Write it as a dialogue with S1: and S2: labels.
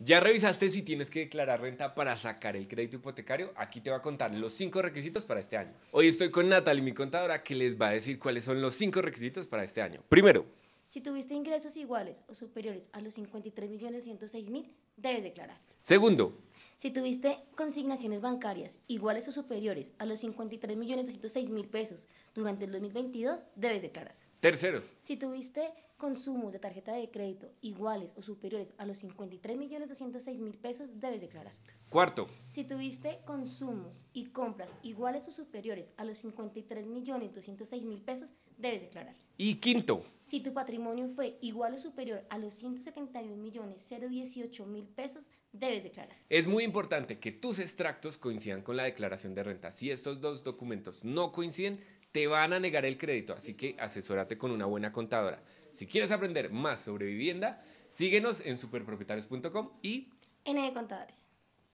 S1: ¿Ya revisaste si tienes que declarar renta para sacar el crédito hipotecario? Aquí te va a contar los cinco requisitos para este año. Hoy estoy con Natalie, mi contadora, que les va a decir cuáles son los cinco requisitos para este año. Primero,
S2: si tuviste ingresos iguales o superiores a los 53.106.000, debes declarar. Segundo, si tuviste consignaciones bancarias iguales o superiores a los 53.206.000 pesos durante el 2022, debes declarar. Tercero. Si tuviste consumos de tarjeta de crédito iguales o superiores a los 53.206.000 pesos, debes declarar. Cuarto. Si tuviste consumos y compras iguales o superiores a los 53.206.000 pesos, debes declarar.
S3: Y
S1: quinto.
S2: Si tu patrimonio fue igual o superior a los 171.018.000 pesos, debes declarar.
S1: Es muy importante que tus extractos coincidan con la declaración de renta. Si estos dos documentos no coinciden, te van a negar el crédito, así que asesórate con una buena contadora. Si quieres aprender más sobre vivienda, síguenos en superpropietarios.com y
S2: en de Contadores.